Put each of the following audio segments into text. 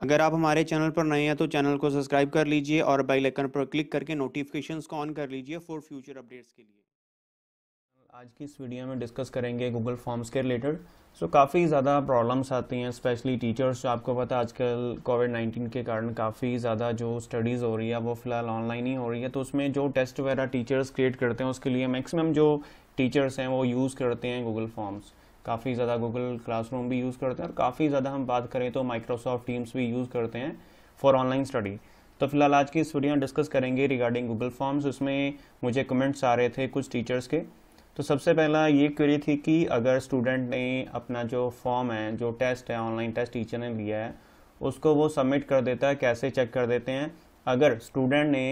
अगर आप हमारे चैनल पर नए हैं तो चैनल को सब्सक्राइब कर लीजिए और बेल आइकन पर क्लिक करके नोटिफिकेशंस को ऑन कर लीजिए फॉर फ्यूचर अपडेट्स के लिए आज की इस वीडियो में डिस्कस करेंगे गूगल फॉर्म्स के रिलेटेड सो so, काफ़ी ज़्यादा प्रॉब्लम्स आती हैं स्पेशली टीचर्स जो आपको पता है आजकल कोविड नाइन्टीन के कारण काफ़ी ज़्यादा जो स्टडीज़ हो रही है वो फ़िलहाल ऑनलाइन ही हो रही है तो उसमें जो टेस्ट वगैरह टीचर्स क्रिएट करते हैं उसके लिए मैक्सिमम जो टीचर्स हैं वो यूज़ करते हैं गूगल फॉर्म्स काफ़ी ज़्यादा गूगल क्लासरूम भी यूज़ करते हैं और काफ़ी ज़्यादा हम बात करें तो माइक्रोसॉफ्ट टीम्स भी यूज़ करते हैं फॉर ऑनलाइन स्टडी तो फिलहाल आज की इस वीडियो में डिस्कस करेंगे रिगार्डिंग गूगल फॉर्म्स उसमें मुझे कमेंट्स आ रहे थे कुछ टीचर्स के तो सबसे पहला ये क्वेरी थी कि अगर स्टूडेंट ने अपना जो फॉर्म है जो टेस्ट है ऑनलाइन टेस्ट टीचर ने लिया है उसको वो सबमिट कर देता है कैसे चेक कर देते हैं अगर स्टूडेंट ने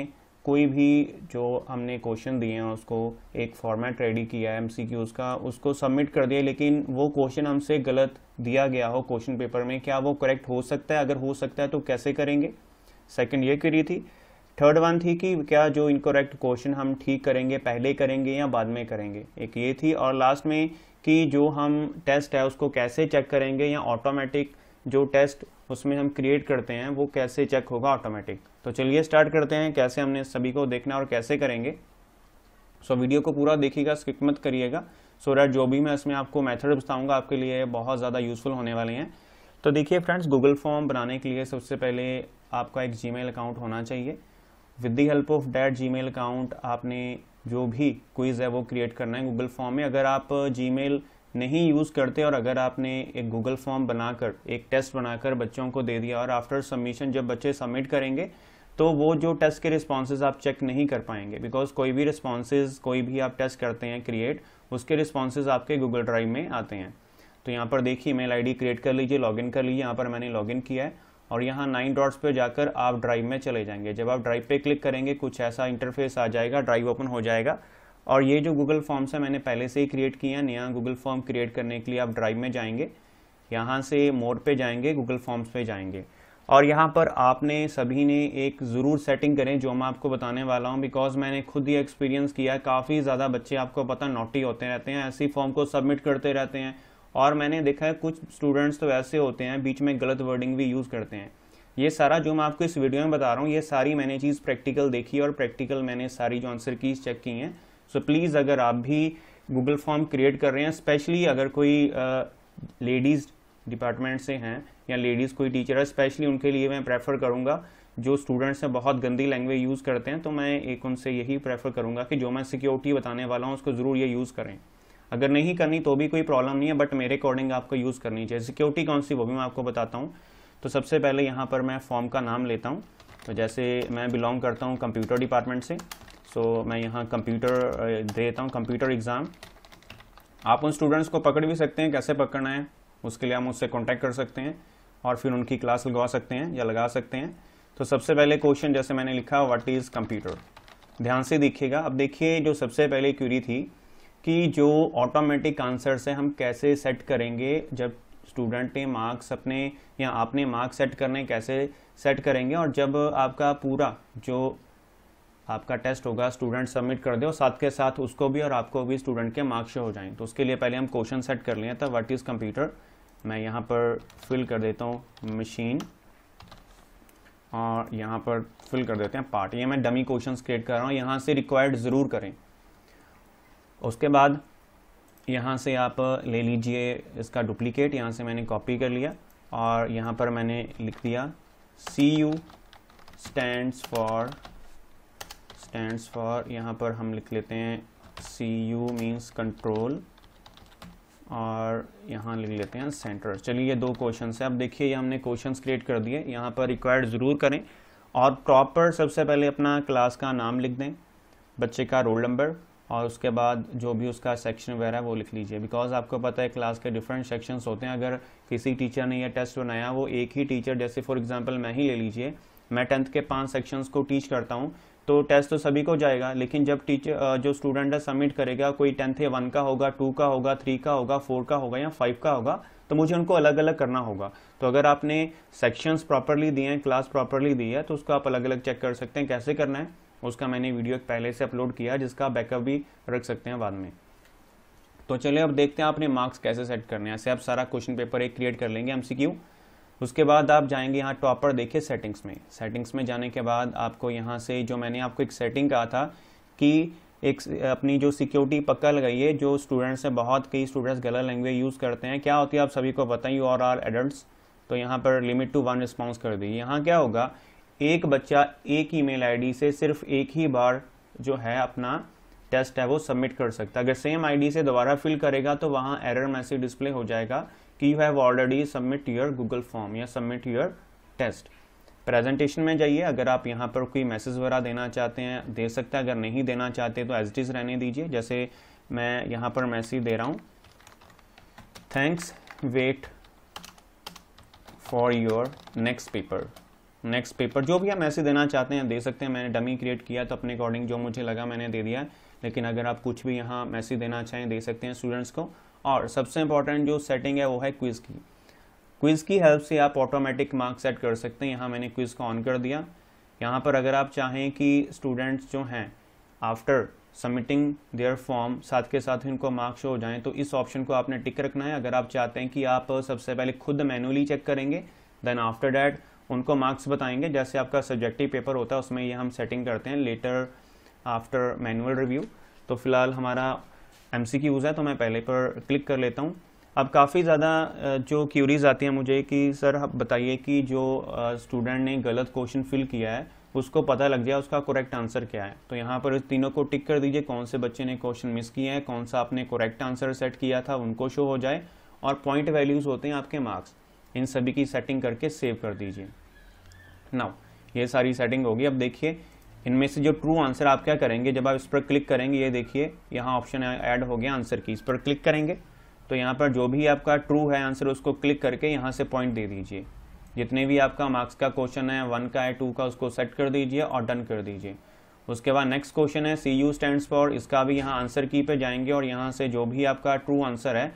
कोई भी जो हमने क्वेश्चन दिए हैं उसको एक फॉर्मेट रेडी किया है एम उसका उसको सबमिट कर दिया लेकिन वो क्वेश्चन हमसे गलत दिया गया हो क्वेश्चन पेपर में क्या वो करेक्ट हो सकता है अगर हो सकता है तो कैसे करेंगे सेकंड ये क्वेरी थी थर्ड वन थी कि क्या जो इनकोरेक्ट क्वेश्चन हम ठीक करेंगे पहले करेंगे या बाद में करेंगे एक ये थी और लास्ट में कि जो हम टेस्ट है उसको कैसे चेक करेंगे या ऑटोमेटिक जो टेस्ट उसमें हम क्रिएट करते हैं वो कैसे चेक होगा ऑटोमेटिक तो चलिए स्टार्ट करते हैं कैसे हमने सभी को देखना और कैसे करेंगे सो so, वीडियो को पूरा देखिएगा स्किप मत करिएगा सो so जो भी मैं इसमें आपको मेथड बताऊंगा आपके लिए बहुत ज़्यादा यूज़फुल होने वाले हैं तो देखिए फ्रेंड्स गूगल फॉर्म बनाने के लिए सबसे पहले आपका एक जीमेल अकाउंट होना चाहिए with the help of that Gmail account आपने जो भी क्विज़ है वो क्रिएट करना है गूगल फॉर्म में अगर आप जी uh, नहीं यूज़ करते और अगर आपने एक गूगल फॉर्म बनाकर एक टेस्ट बनाकर बच्चों को दे दिया और आफ्टर सबमिशन जब बच्चे सबमिट करेंगे तो वो जो टेस्ट के रिस्पॉन्सेज आप चेक नहीं कर पाएंगे बिकॉज कोई भी रिस्पॉन्सेज कोई भी आप टेस्ट करते हैं क्रिएट उसके रिस्पॉन्सेज आपके गूगल ड्राइव में आते हैं तो यहाँ पर देखिए मेल आई क्रिएट कर लीजिए लॉग कर लीजिए यहाँ पर मैंने लॉग किया है और यहाँ नाइन डॉट्स पे जाकर आप ड्राइव में चले जाएंगे जब आप ड्राइव पे क्लिक करेंगे कुछ ऐसा इंटरफेस आ जाएगा ड्राइव ओपन हो जाएगा और ये जो गूगल फॉर्म्स है मैंने पहले से ही क्रिएट किया नया गूगल फॉर्म क्रिएट करने के लिए आप ड्राइव में जाएंगे यहाँ से मोड पे जाएंगे गूगल फॉर्म्स पे जाएंगे और यहाँ पर आपने सभी ने एक ज़रूर सेटिंग करें जो मैं आपको बताने वाला हूँ बिकॉज मैंने खुद ही एक्सपीरियंस किया काफ़ी ज़्यादा बच्चे आपको पता नोटी होते रहते हैं ऐसी फॉर्म को सबमिट करते रहते हैं और मैंने देखा है कुछ स्टूडेंट्स तो ऐसे होते हैं बीच में गलत वर्डिंग भी यूज़ करते हैं ये सारा जो मैं आपको इस वीडियो में बता रहा हूँ ये सारी मैंने चीज़ प्रैक्टिकल देखी और प्रैक्टिकल मैंने सारी जो आंसर कीज चेक की हैं सो so, प्लीज़ अगर आप भी गूगल फॉर्म क्रिएट कर रहे हैं स्पेशली अगर कोई लेडीज़ डिपार्टमेंट से हैं या लेडीज़ कोई टीचर है स्पेशली उनके लिए मैं प्रेफर करूँगा जो स्टूडेंट्स हैं बहुत गंदी लैंग्वेज यूज़ करते हैं तो मैं एक उनसे यही प्रेफर करूँगा कि जो मैं सिक्योरिटी बताने वाला हूँ उसको ज़रूर ये यूज़ करें अगर नहीं करनी तो भी कोई प्रॉब्लम नहीं है बट मेरे अकॉर्डिंग आपको यूज़ करनी चाहिए सिक्योरिटी कौन सी वो भी मैं आपको बताता हूँ तो सबसे पहले यहाँ पर मैं फॉर्म का नाम लेता हूँ तो जैसे मैं बिलोंग करता हूँ कंप्यूटर डिपार्टमेंट से सो so, मैं यहाँ कंप्यूटर देता हूँ कंप्यूटर एग्ज़ाम आप उन स्टूडेंट्स को पकड़ भी सकते हैं कैसे पकड़ना है उसके लिए हम उससे कॉन्टैक्ट कर सकते हैं और फिर उनकी क्लास लगवा सकते हैं या लगा सकते हैं तो सबसे पहले क्वेश्चन जैसे मैंने लिखा व्हाट इज़ कंप्यूटर ध्यान से देखिएगा अब देखिए जो सबसे पहले क्यूरी थी कि जो ऑटोमेटिक आंसर्स हैं हम कैसे सेट करेंगे जब स्टूडेंट ने मार्क्स अपने या आपने मार्क्स सेट करने कैसे सेट करेंगे और जब आपका पूरा जो आपका टेस्ट होगा स्टूडेंट सबमिट कर दो साथ के साथ उसको भी और आपको भी स्टूडेंट के मार्क्स हो जाएं तो उसके लिए पहले हम क्वेश्चन सेट कर लिए था व्हाट इज़ कंप्यूटर मैं यहाँ पर फिल कर देता हूँ मशीन और यहाँ पर फिल कर देते हैं पार्ट ये मैं डमी क्वेश्चन क्रिएट कर रहा हूँ यहाँ से रिक्वायर्ड ज़रूर करें उसके बाद यहाँ से आप ले लीजिए इसका डुप्लीकेट यहाँ से मैंने कॉपी कर लिया और यहाँ पर मैंने लिख दिया C U stands for stands for यहाँ पर हम लिख लेते हैं सी यू मीन्स कंट्रोल और यहाँ लिख लेते हैं सेंटर चलिए ये दो क्वेश्चन है अब देखिए ये हमने क्वेश्चन क्रिएट कर दिए यहाँ पर रिक्वायर्ड ज़रूर करें और प्रॉपर सबसे पहले अपना क्लास का नाम लिख दें बच्चे का रोल नंबर और उसके बाद जो भी उसका सेक्शन वगैरह है वो लिख लीजिए बिकॉज आपको पता है क्लास के डिफरेंट सेक्शंस होते हैं अगर किसी टीचर ने यह टेस्ट बनाया वो एक ही टीचर जैसे फॉर एग्जांपल मैं ही ले लीजिए मैं टेंथ के पांच सेक्शंस को टीच करता हूँ तो टेस्ट तो सभी को जाएगा लेकिन जब टीचर जो स्टूडेंट है सबमिट करेगा कोई टेंथ है वन का होगा टू का होगा थ्री का होगा फोर का होगा या फाइव का होगा तो मुझे उनको अलग अलग करना होगा तो अगर आपने सेक्शंस प्रॉपरली दिए हैं क्लास प्रॉपरली दी है तो उसको आप अलग अलग चेक कर सकते हैं कैसे करना है उसका मैंने वीडियो पहले से अपलोड किया जिसका बैकअप भी रख सकते हैं बाद में तो चलिए अब देखते हैं आपने मार्क्स कैसे सेट करने हैं ऐसे आप सारा क्वेश्चन पेपर एक क्रिएट कर लेंगे एमसीक्यू उसके बाद आप जाएंगे यहाँ टॉपर देखिए सेटिंग्स में सेटिंग्स में जाने के बाद आपको यहाँ से जो मैंने आपको एक सेटिंग कहा था कि एक अपनी जो सिक्योरिटी पक्का लगाइए है जो स्टूडेंट्स हैं बहुत कई स्टूडेंट्स गलत लैंग्वेज यूज़ करते हैं क्या होती है आप सभी को बताइए और आर एडल्ट तो यहाँ पर लिमिट टू वन रिस्पॉन्स कर दीजिए यहाँ क्या होगा एक बच्चा एक ईमेल आईडी से सिर्फ एक ही बार जो है अपना टेस्ट है वो सबमिट कर सकता है अगर सेम आईडी से दोबारा फिल करेगा तो वहां एरर मैसेज डिस्प्ले हो जाएगा कि you have already submit your Google form या सबमिट योर टेस्ट प्रेजेंटेशन में जाइए अगर आप यहाँ पर कोई मैसेज वगैरह देना चाहते हैं दे सकते हैं अगर नहीं देना चाहते तो एज डीज रहने दीजिए जैसे मैं यहाँ पर मैसेज दे रहा हूँ thanks wait for your next paper next paper जो भी आप मैसेज देना चाहते हैं दे सकते हैं मैंने डमी क्रिएट किया तो अपने अकॉर्डिंग जो मुझे लगा मैंने दे दिया लेकिन अगर आप कुछ भी यहाँ मैसेज देना चाहें दे सकते हैं स्टूडेंट्स को और सबसे इंपॉर्टेंट जो सेटिंग है वो है क्विज़ की क्विज़ की हेल्प से आप ऑटोमेटिक मार्क्स सेट कर सकते हैं यहाँ मैंने क्विज़ को ऑन कर दिया यहाँ पर अगर आप चाहें कि स्टूडेंट्स जो हैं आफ्टर सबमिटिंग देयर फॉर्म साथ के साथ इनको मार्क्स हो जाएं तो इस ऑप्शन को आपने टिक रखना है अगर आप चाहते हैं कि आप सबसे पहले खुद मैनुअली चेक करेंगे देन आफ्टर डैट उनको मार्क्स बताएंगे जैसे आपका सब्जेक्टिव पेपर होता है उसमें ये हम सेटिंग करते हैं लेटर आफ्टर मैनुअल रिव्यू तो फिलहाल हमारा एम सी क्यूज़ है तो मैं पहले पर क्लिक कर लेता हूँ अब काफ़ी ज़्यादा जो क्यूरीज आती हैं मुझे कि सर आप बताइए कि जो स्टूडेंट ने गलत क्वेश्चन फिल किया है उसको पता लग जाए उसका करेक्ट आंसर क्या है तो यहाँ पर इस तीनों को टिक कर दीजिए कौन से बच्चे ने क्वेश्चन मिस किया है कौन सा आपने करेक्ट आंसर सेट किया था उनको शो हो जाए और पॉइंट वैल्यूज़ होते हैं आपके मार्क्स इन सभी की सेटिंग करके सेव कर दीजिए नाउ ये सारी सेटिंग होगी अब देखिए इनमें से जो ट्रू आंसर आप क्या करेंगे जब आप इस पर क्लिक करेंगे ये देखिए यहाँ ऑप्शन ऐड हो गया आंसर की इस पर क्लिक करेंगे तो यहाँ पर जो भी आपका ट्रू है आंसर उसको क्लिक करके यहाँ से पॉइंट दे दीजिए जितने भी आपका मार्क्स का क्वेश्चन है वन का है टू का उसको सेट कर दीजिए और डन कर दीजिए उसके बाद नेक्स्ट क्वेश्चन है सी यू स्टैंड फॉर इसका भी यहाँ आंसर की पे जाएंगे और यहाँ से जो भी आपका ट्रू आंसर है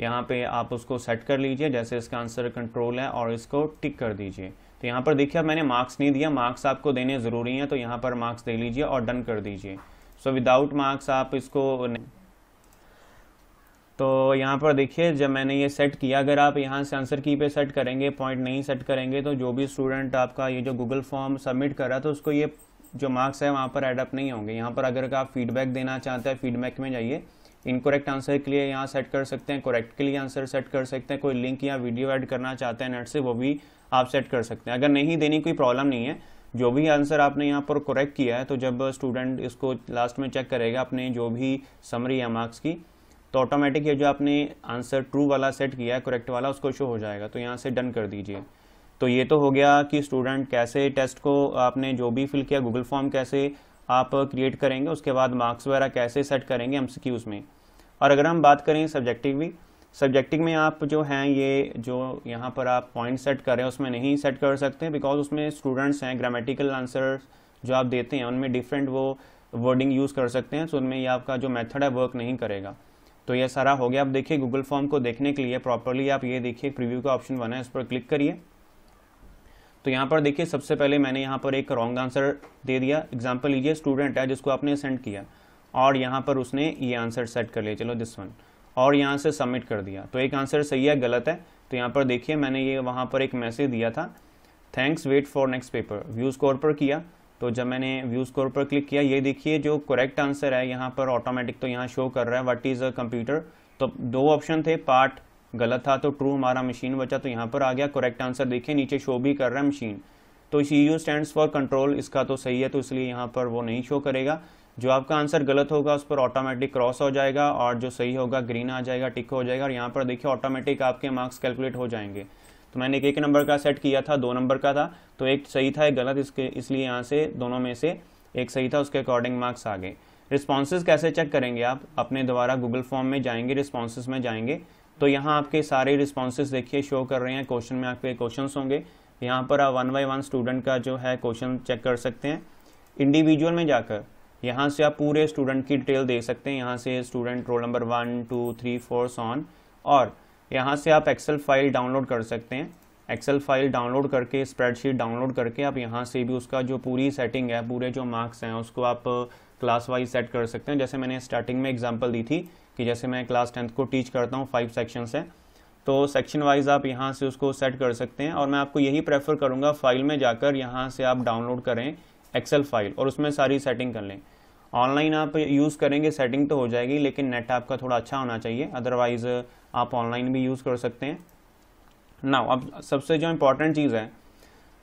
यहाँ पे आप उसको सेट कर लीजिए जैसे इसका आंसर कंट्रोल है और इसको टिक कर दीजिए तो यहाँ पर देखिए मैंने मार्क्स नहीं दिया मार्क्स आपको देने ज़रूरी हैं तो यहाँ पर मार्क्स दे लीजिए और डन कर दीजिए सो विदाउट मार्क्स आप इसको तो यहाँ पर देखिए जब मैंने ये सेट किया अगर आप यहाँ से आंसर की पे सेट करेंगे पॉइंट नहीं सेट करेंगे तो जो भी स्टूडेंट आपका ये जो गूगल फॉर्म सबमिट कर रहा तो उसको ये जो मार्क्स है वहाँ पर एडअप नहीं होंगे यहाँ पर अगर आप फीडबैक देना चाहते हैं फीडबैक में जाइए इनकोरेक्ट आंसर के लिए यहाँ सेट कर सकते हैं करेक्ट के लिए आंसर सेट कर सकते हैं कोई लिंक या वीडियो ऐड करना चाहते हैं नेट से वो भी आप सेट कर सकते हैं अगर नहीं देनी कोई प्रॉब्लम नहीं है जो भी आंसर आपने यहाँ पर करेक्ट किया है तो जब स्टूडेंट इसको लास्ट में चेक करेगा अपने जो भी समरी या मार्क्स की तो ऑटोमेटिक ये जो आपने आंसर ट्रू वाला सेट किया है करेक्ट वाला उसको शो हो जाएगा तो यहाँ से डन कर दीजिए तो ये तो हो गया कि स्टूडेंट कैसे टेस्ट को आपने जो भी फिल किया गूगल फॉर्म कैसे आप क्रिएट करेंगे उसके बाद मार्क्स वगैरह कैसे सेट करेंगे एम में और अगर हम बात करें सब्जेक्टिव भी सब्जेक्टिव में आप जो हैं ये जो यहाँ पर आप पॉइंट सेट कर रहे हैं उसमें नहीं सेट कर सकते बिकॉज उसमें स्टूडेंट्स हैं ग्रामेटिकल आंसर जो आप देते हैं उनमें डिफरेंट वो वर्डिंग यूज़ कर सकते हैं तो उनमें ये आपका जो मेथड है वर्क नहीं करेगा तो ये सारा हो गया आप देखिए गूगल फॉर्म को देखने के लिए प्रॉपरली आप ये देखिए प्रीव्यू का ऑप्शन बना है उस पर क्लिक करिए तो यहाँ पर देखिए सबसे पहले मैंने यहाँ पर एक रॉन्ग आंसर दे दिया एग्जाम्पल लीजिए स्टूडेंट है जिसको आपने सेंड किया और यहाँ पर उसने ये आंसर सेट कर लिया चलो दिस वन और यहाँ से सबमिट कर दिया तो एक आंसर सही है गलत है तो यहाँ पर देखिए मैंने ये वहाँ पर एक मैसेज दिया था thanks wait for next paper view score पर किया तो जब मैंने व्यू स्कोर पर क्लिक किया ये देखिए जो करेक्ट आंसर है यहाँ पर ऑटोमेटिक तो यहाँ शो कर रहा है वट इज़ अ कंप्यूटर तो दो ऑप्शन थे पार्ट गलत था तो ट्रू हमारा मशीन बचा तो यहाँ पर आ गया करेक्ट आंसर देखिए नीचे शो भी कर रहा है मशीन तो C U stand for control इसका तो सही है तो इसलिए यहाँ पर वो नहीं शो करेगा जो आपका आंसर गलत होगा उस पर ऑटोमेटिक क्रॉस हो जाएगा और जो सही होगा ग्रीन आ जाएगा टिक हो जाएगा और यहाँ पर देखिए ऑटोमेटिक आपके मार्क्स कैलकुलेट हो जाएंगे तो मैंने एक एक नंबर का सेट किया था दो नंबर का था तो एक सही था एक गलत इसके इसलिए यहाँ से दोनों में से एक सही था उसके अकॉर्डिंग मार्क्स आ गए रिस्पॉन्सेज कैसे चेक करेंगे आप अपने द्वारा गूगल फॉर्म में जाएंगे रिस्पॉन्सेज में जाएंगे तो यहाँ आपके सारे रिस्पॉन्सेज देखिए शो कर रहे हैं क्वेश्चन में आपके क्वेश्चन होंगे यहाँ पर आप वन बाई वन स्टूडेंट का जो है क्वेश्चन चेक कर सकते हैं इंडिविजुअल में जाकर यहाँ से आप पूरे स्टूडेंट की डिटेल दे सकते हैं यहाँ से student roll number one two three four सॉन और यहाँ से आप एक्सेल फाइल डाउनलोड कर सकते हैं एक्सेल फाइल डाउनलोड करके स्प्रेडशीट डाउनलोड करके आप यहाँ से भी उसका जो पूरी सेटिंग है पूरे जो मार्क्स हैं उसको आप क्लास वाइज सेट कर सकते हैं जैसे मैंने स्टार्टिंग में एग्जाम्पल दी थी कि जैसे मैं क्लास टेंथ को टीच करता हूँ फाइव सेक्शन से तो सेक्शन वाइज आप यहाँ से उसको सेट कर सकते हैं और मैं आपको यही प्रेफर करूँगा फाइल में जाकर यहाँ से आप डाउनलोड करें एक्सेल फाइल और उसमें सारी सेटिंग कर लें ऑनलाइन आप यूज़ करेंगे सेटिंग तो हो जाएगी लेकिन नेट आपका थोड़ा अच्छा होना चाहिए अदरवाइज़ आप ऑनलाइन भी यूज़ कर सकते हैं ना अब सबसे जो इम्पोर्टेंट चीज़ है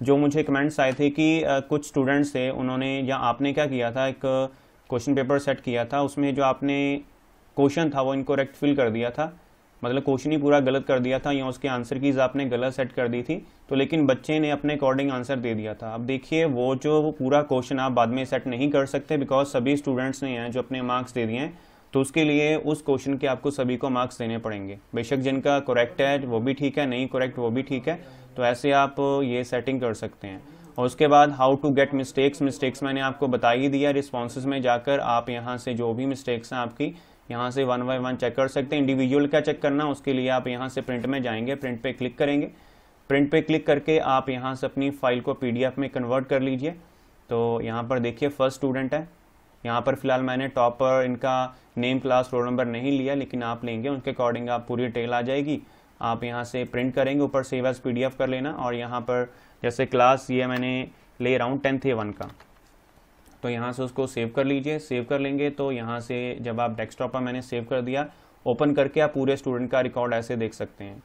जो मुझे कमेंट्स आए थे कि आ, कुछ स्टूडेंट्स थे उन्होंने या आपने क्या किया था एक क्वेश्चन पेपर सेट किया था उसमें जो आपने क्वेश्चन था वो इनकोरेक्ट फिल कर दिया था मतलब क्वेश्चन ही पूरा गलत कर दिया था या उसके आंसर कीज आपने गलत सेट कर दी थी तो लेकिन बच्चे ने अपने अकॉर्डिंग आंसर दे दिया था अब देखिए वो जो वो पूरा क्वेश्चन आप बाद में सेट नहीं कर सकते बिकॉज सभी स्टूडेंट्स ने हैं जो अपने मार्क्स दे दिए हैं तो उसके लिए उस क्वेश्चन के आपको सभी को मार्क्स देने पड़ेंगे बेशक जिनका करेक्ट है वो भी ठीक है नहीं करेक्ट वो भी ठीक है तो ऐसे आप ये सेटिंग कर सकते हैं और उसके बाद how to get mistakes mistakes मैंने आपको बता ही दिया रिस्पॉन्स में जाकर आप यहाँ से जो भी मिस्टेक्स हैं आपकी यहाँ से वन बाई वन चेक कर सकते हैं इंडिविजुअल का चेक करना उसके लिए आप यहाँ से प्रिंट में जाएंगे प्रिंट पे क्लिक करेंगे प्रिंट पे क्लिक करके आप यहाँ से अपनी फाइल को पीडीएफ में कन्वर्ट कर लीजिए तो यहाँ पर देखिए फर्स्ट स्टूडेंट है यहाँ पर फिलहाल मैंने टॉप पर इनका नेम क्लास रोल नंबर नहीं लिया लेकिन आप लेंगे उनके अकॉर्डिंग आप पूरी डिटेल आ जाएगी आप यहाँ से प्रिंट करेंगे ऊपर सेव एज पीडीएफ कर लेना और यहाँ पर जैसे क्लास ये मैंने ले रहा हूँ टेंथ ए वन का तो यहाँ से उसको सेव कर लीजिए सेव कर लेंगे तो यहाँ से जब आप डेस्कटॉप पर मैंने सेव कर दिया ओपन करके आप पूरे स्टूडेंट का रिकॉर्ड ऐसे देख सकते हैं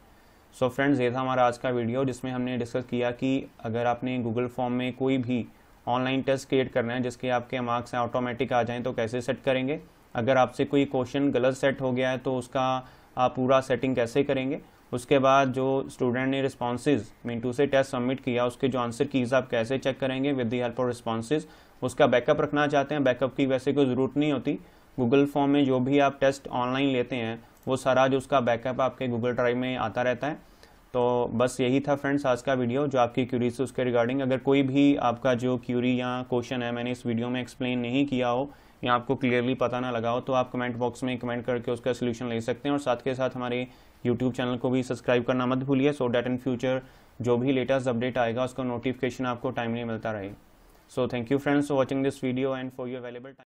सो so फ्रेंड्स ये था हमारा आज का वीडियो जिसमें हमने डिस्कस किया कि अगर आपने गूगल फॉर्म में कोई भी ऑनलाइन टेस्ट क्रिएट करना है जिसके आपके मार्क्स ऑटोमेटिक आ जाएँ तो कैसे सेट करेंगे अगर आपसे कोई क्वेश्चन गलत सेट हो गया है तो उसका आप पूरा सेटिंग कैसे करेंगे उसके बाद जो स्टूडेंट ने रिस्पॉन्सेज मिनटू से टेस्ट सबमिट किया उसके जो आंसर कीज़ आप कैसे चेक करेंगे with the help of responses उसका बैकअप रखना चाहते हैं बैकअप की वैसे कोई ज़रूरत नहीं होती गूगल फॉर्म में जो भी आप टेस्ट ऑनलाइन लेते हैं वो सारा जो उसका बैकअप आपके गूगल ड्राइव में आता रहता है तो बस यही था फ्रेंड्स आज का वीडियो जो आपकी क्यूरीज थी उसके रिगार्डिंग अगर कोई भी आपका जो क्यूरी या क्वेश्चन है मैंने इस वीडियो में एक्सप्लेन नहीं किया हो या आपको क्लियरली पता ना लगा हो तो आप कमेंट बॉक्स में कमेंट करके उसका सोल्यूशन ले सकते हैं और साथ के साथ हमारे यूट्यूब चैनल को भी सब्सक्राइब करना मत भूलिए सो डैट इन फ्यूचर जो भी लेटेस्ट अपडेट आएगा उसका नोटिफिकेशन आपको टाइमली मिलता रहेगा So thank you friends for watching this video and for your valuable time.